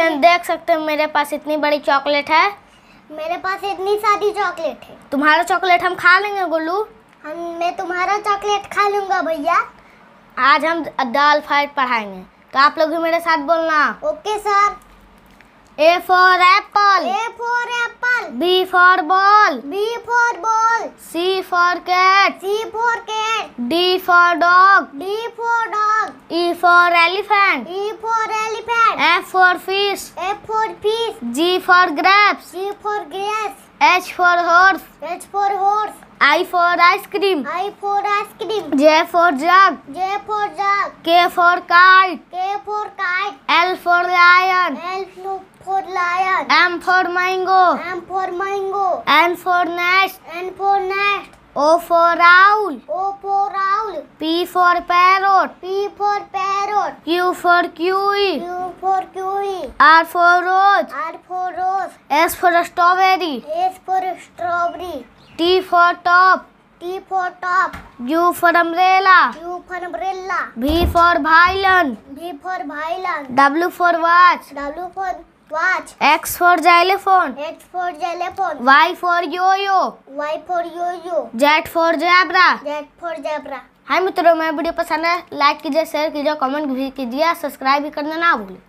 देख सकते हो मेरे पास इतनी बड़ी चॉकलेट है मेरे पास इतनी सारी चॉकलेट है तुम्हारा चॉकलेट हम खा लेंगे गुल्लू हम मैं तुम्हारा चॉकलेट खा लूंगा भैया आज हम दाल फाइट पढ़ाएंगे तो आप लोग भी मेरे साथ बोलना okay sir A for apple A for apple B for ball B for ball C for cat C for cat D for dog D for dog E for elephant E for for fish. F for fish. G for grapes. G for grapes. H for horse. H for horse. I for ice cream. I for ice cream. J for jug. J for jug. K for kite. K for kite. L for lion. L for lion. M for mango. M for mango. N for nest. N for nest. O for owl. O for owl. P for parrot. P for parrot. Q for kiwi. Q for kiwi. R for rose. R for rose. S for strawberry. S for strawberry. T for top. T for top. U for umbrella. U for umbrella. V for violin. V for violin. W for watch. W for watch. X for xylophone. X for xylophone. Y for yo-yo. Y for yo-yo. Z for zebra. Z for zebra. Hi मित्रों मैं video पसंद है like कीजिए share कीजिए comment भी कीजिए subscribe भी करना ना भूलें